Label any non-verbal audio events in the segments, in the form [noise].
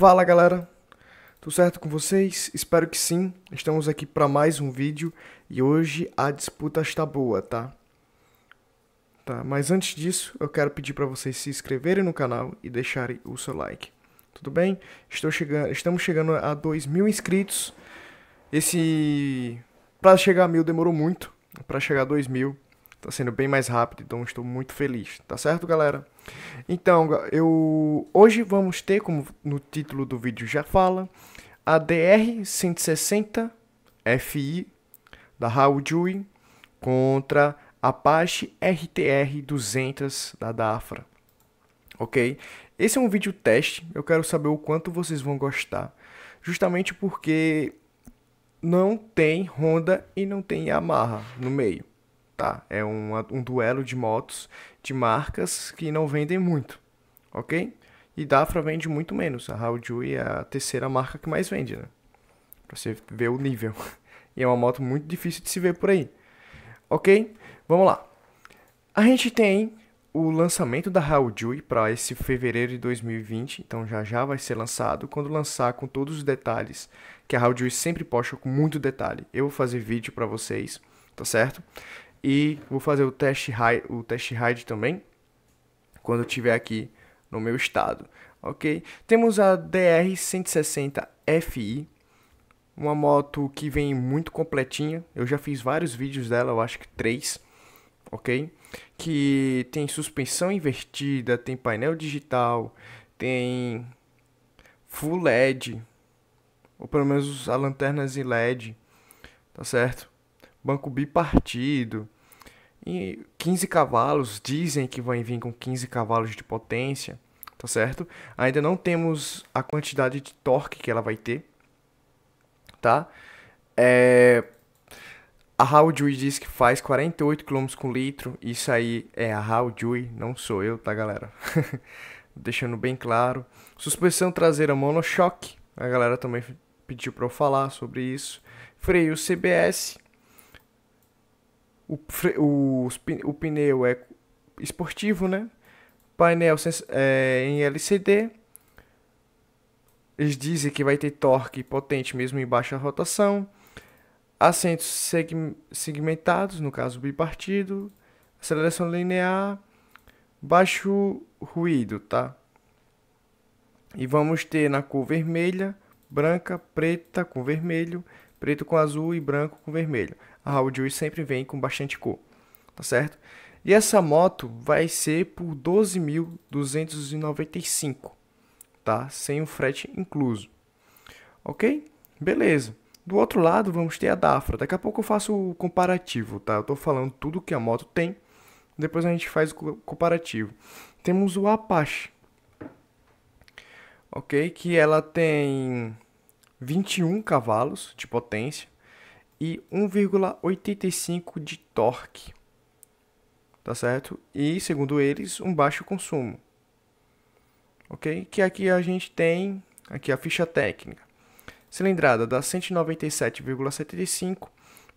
Fala galera, tudo certo com vocês? Espero que sim. Estamos aqui para mais um vídeo e hoje a disputa está boa, tá? Tá, mas antes disso, eu quero pedir para vocês se inscreverem no canal e deixarem o seu like. Tudo bem? Estou chegando, estamos chegando a 2 mil inscritos. Esse para chegar a mil demorou muito, para chegar a 2 mil está sendo bem mais rápido, então estou muito feliz. Tá certo, galera? Então, eu hoje vamos ter, como no título do vídeo já fala, a DR-160 FI da Hawjui contra a Apache RTR-200 da Dafra, ok? Esse é um vídeo teste, eu quero saber o quanto vocês vão gostar, justamente porque não tem Honda e não tem Yamaha no meio tá? É um, um duelo de motos de marcas que não vendem muito, ok? E Dafra vende muito menos. A Haoju é a terceira marca que mais vende, né? Pra você ver o nível. [laughs] E é uma moto muito difícil de se ver por aí. Ok? Vamos lá. A gente tem o lançamento da Haoju para esse fevereiro de 2020. Então já já vai ser lançado. Quando lançar com todos os detalhes, que a Haoju sempre posta com muito detalhe. Eu vou fazer vídeo para vocês, tá certo? E vou fazer o teste ride, o teste hide também quando eu estiver aqui no meu estado, ok? Temos a DR160FI, uma moto que vem muito completinha. Eu já fiz vários vídeos dela, eu acho que três, ok? Que tem suspensão invertida, tem painel digital, tem full LED, ou pelo menos as lanternas em LED, tá certo? banco bipartido. E 15 cavalos, dizem que vai vir com 15 cavalos de potência, tá certo? Ainda não temos a quantidade de torque que ela vai ter, tá? É... A Jui diz que faz 48 km com litro, isso aí é a Jui, não sou eu, tá galera? [laughs] Deixando bem claro. Suspensão traseira monochoque, a galera também pediu para eu falar sobre isso. Freio CBS, o, o, o pneu é esportivo, né? Painel é, em LCD. Eles dizem que vai ter torque potente mesmo em baixa rotação. Assentos segmentados, no caso bipartido. Aceleração linear. Baixo ruído, tá? E vamos ter na cor vermelha, branca, preta com vermelho, preto com azul e branco com vermelho a Howjoy sempre vem com bastante cor, tá certo? E essa moto vai ser por 12.295, tá? Sem o frete incluso. OK? Beleza. Do outro lado, vamos ter a Dafra. Daqui a pouco eu faço o comparativo, tá? Eu tô falando tudo que a moto tem. Depois a gente faz o comparativo. Temos o Apache. OK? Que ela tem 21 cavalos de potência e 1,85 de torque. Tá certo? E segundo eles, um baixo consumo. OK? Que aqui a gente tem aqui a ficha técnica. Cilindrada dá 197,75,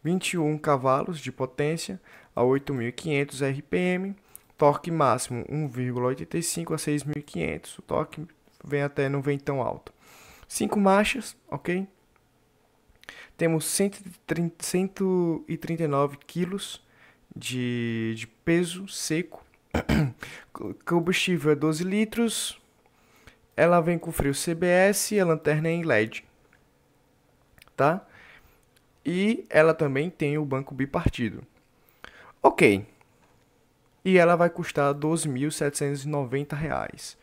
21 cavalos de potência a 8.500 RPM, torque máximo 1,85 a 6.500. O torque vem até não vem tão alto. Cinco marchas, OK? Temos 130, 139 quilos de, de peso seco. [coughs] Combustível é 12 litros. Ela vem com frio CBS e a lanterna é em LED. Tá? E ela também tem o banco bipartido. Ok. E ela vai custar R$ 12.790.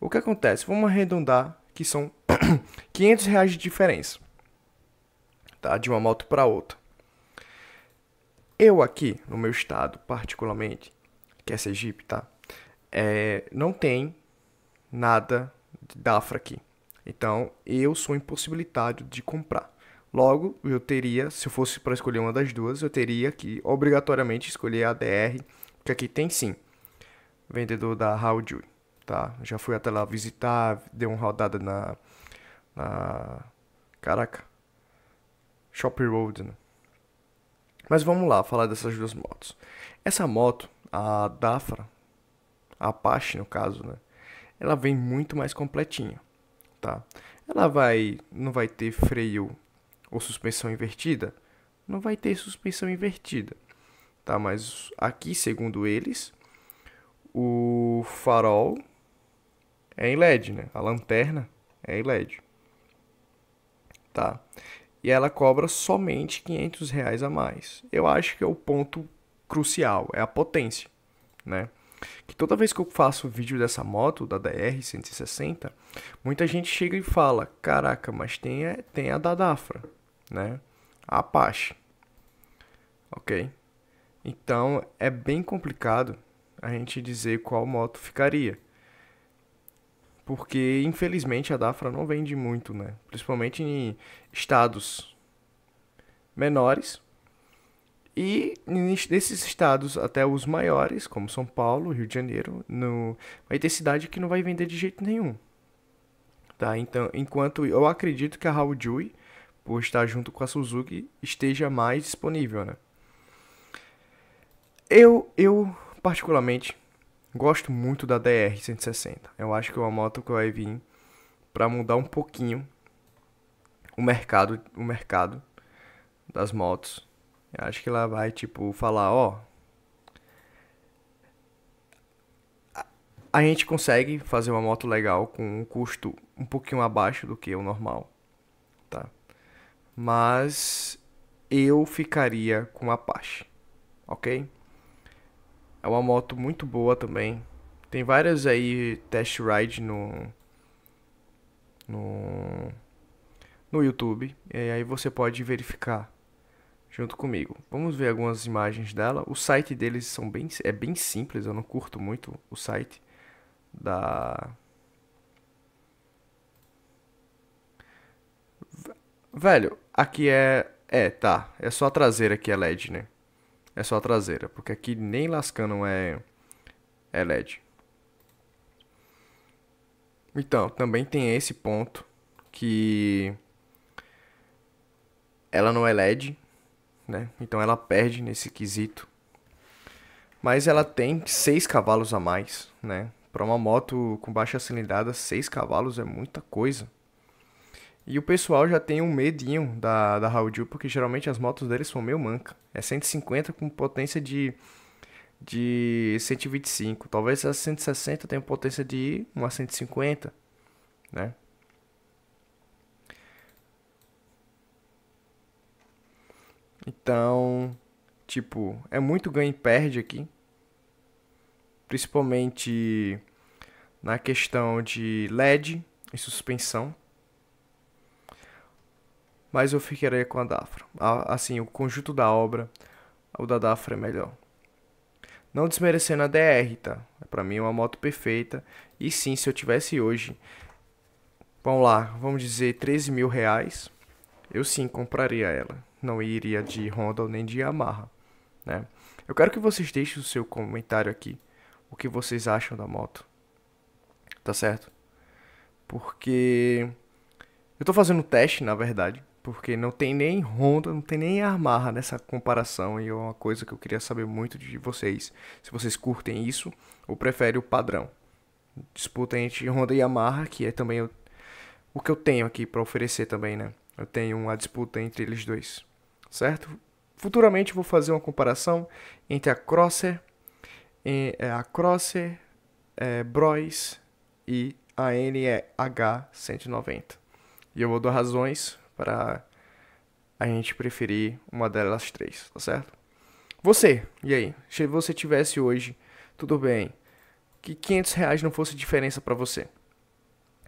O que acontece? Vamos arredondar que são [coughs] R$ 500 de diferença tá? De uma moto para outra. Eu aqui, no meu estado, particularmente, que é Sergipe, tá? É, não tem nada de DAFRA aqui. Então, eu sou impossibilitado de comprar. Logo, eu teria, se eu fosse para escolher uma das duas, eu teria que obrigatoriamente escolher a DR, porque aqui tem sim. Vendedor da Howjoy, tá? Já fui até lá visitar, dei uma rodada na, na... Caraca, Shop Road, né? Mas vamos lá falar dessas duas motos. Essa moto, a Dafra, a Apache no caso, né? Ela vem muito mais completinha, tá? Ela vai, não vai ter freio ou suspensão invertida, não vai ter suspensão invertida, tá? Mas aqui, segundo eles, o farol é em LED, né? A lanterna é em LED, tá? e ela cobra somente 500 reais a mais. Eu acho que é o ponto crucial, é a potência, né? Que toda vez que eu faço vídeo dessa moto, da DR-160, muita gente chega e fala, caraca, mas tem a, tem a da Dafra, né? A Apache, ok? Então, é bem complicado a gente dizer qual moto ficaria porque infelizmente a Dafra não vende muito, né? Principalmente em estados menores. E nesses estados até os maiores, como São Paulo, Rio de Janeiro, no... vai ter cidade que não vai vender de jeito nenhum. Tá? Então, enquanto eu acredito que a Raul Jui, por estar junto com a Suzuki, esteja mais disponível, né? Eu, eu particularmente Gosto muito da DR-160. Eu acho que é uma moto que vai vir para mudar um pouquinho o mercado, o mercado das motos. Eu acho que ela vai tipo falar, ó, a gente consegue fazer uma moto legal com um custo um pouquinho abaixo do que o normal, tá? Mas eu ficaria com a Apache, ok? É uma moto muito boa também. Tem várias aí test ride no no no YouTube e é, aí você pode verificar junto comigo. Vamos ver algumas imagens dela. O site deles são bem é bem simples, eu não curto muito o site da Velho, aqui é é, tá, é só a traseira que é LED, né? é só a traseira, porque aqui nem lascando é, é LED. Então, também tem esse ponto que ela não é LED, né? Então ela perde nesse quesito. Mas ela tem 6 cavalos a mais, né? Para uma moto com baixa cilindrada, 6 cavalos é muita coisa. E o pessoal já tem um medinho da, da Raul porque geralmente as motos deles são meio manca. É 150 com potência de, de 125. Talvez a 160 tenha potência de uma 150, né? Então, tipo, é muito ganho e perde aqui. Principalmente na questão de LED e suspensão mas eu ficarei com a Dafra. Assim, o conjunto da obra, o da Dafra é melhor. Não desmerecendo a DR, tá? É pra mim é uma moto perfeita. E sim, se eu tivesse hoje, vamos lá, vamos dizer 13 mil reais, eu sim compraria ela. Não iria de Honda nem de Yamaha, né? Eu quero que vocês deixem o seu comentário aqui. O que vocês acham da moto. Tá certo? Porque eu tô fazendo um teste, na verdade porque não tem nem Honda, não tem nem Yamaha nessa comparação. E é uma coisa que eu queria saber muito de vocês. Se vocês curtem isso ou preferem o padrão. Disputa entre Honda e Yamaha, que é também o, o que eu tenho aqui para oferecer também, né? Eu tenho uma disputa entre eles dois. Certo? Futuramente vou fazer uma comparação entre a Crosser, é, a Crosser, é, Bros e a NEH 190. E eu vou dar razões para a gente preferir uma delas três, tá certo? Você, e aí? Se você tivesse hoje, tudo bem, que 500 reais não fosse diferença para você,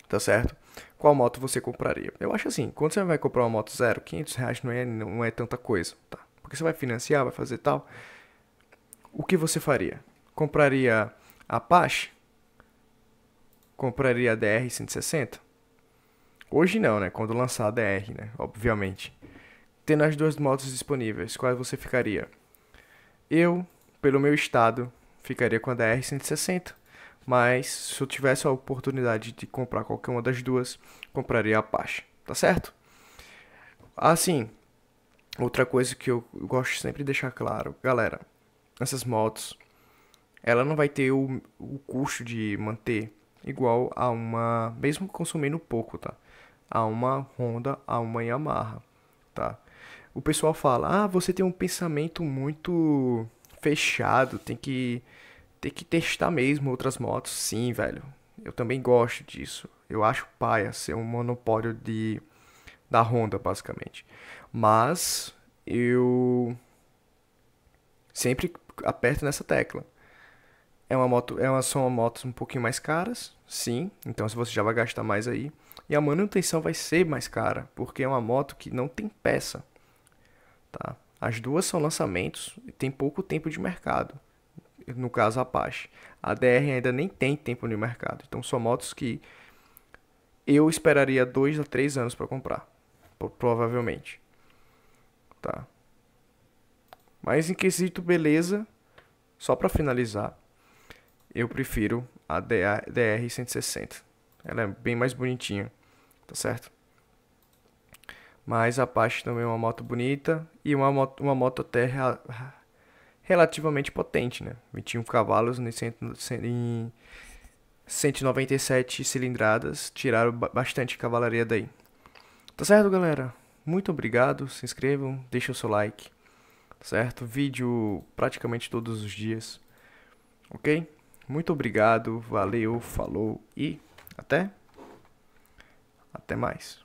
tá certo? Qual moto você compraria? Eu acho assim, quando você vai comprar uma moto zero, 500 reais não é, não é tanta coisa, tá? Porque você vai financiar, vai fazer tal. O que você faria? Compraria a Apache? Compraria a DR-160? Hoje não, né? Quando lançar a DR, né? Obviamente. Tendo as duas motos disponíveis, qual você ficaria? Eu, pelo meu estado, ficaria com a DR-160. Mas se eu tivesse a oportunidade de comprar qualquer uma das duas, compraria a Apache. Tá certo? Assim, outra coisa que eu gosto sempre de deixar claro, galera, essas motos, ela não vai ter o, o custo de manter igual a uma, mesmo consumindo pouco, tá? a uma Honda, a uma Yamaha, tá? O pessoal fala: "Ah, você tem um pensamento muito fechado, tem que tem que testar mesmo outras motos". Sim, velho. Eu também gosto disso. Eu acho paia ser um monopólio de da Honda, basicamente. Mas eu sempre aperto nessa tecla. É uma moto, é uma, são motos um pouquinho mais caras, sim. Então se você já vai gastar mais aí, e a manutenção vai ser mais cara, porque é uma moto que não tem peça. Tá? As duas são lançamentos e tem pouco tempo de mercado. No caso, a Apache. A DR ainda nem tem tempo no mercado. Então, são motos que eu esperaria dois a três anos para comprar. Provavelmente. Tá. Mas em quesito beleza, só para finalizar, eu prefiro a DR160. Ela é bem mais bonitinha tá certo? Mas a Apache também é uma moto bonita e uma moto, uma moto até relativamente potente, né? 21 cavalos em, cento, em 197 cilindradas, tiraram bastante cavalaria daí. Tá certo, galera? Muito obrigado, se inscrevam, deixem o seu like, tá certo? Vídeo praticamente todos os dias, ok? Muito obrigado, valeu, falou e até! Até mais.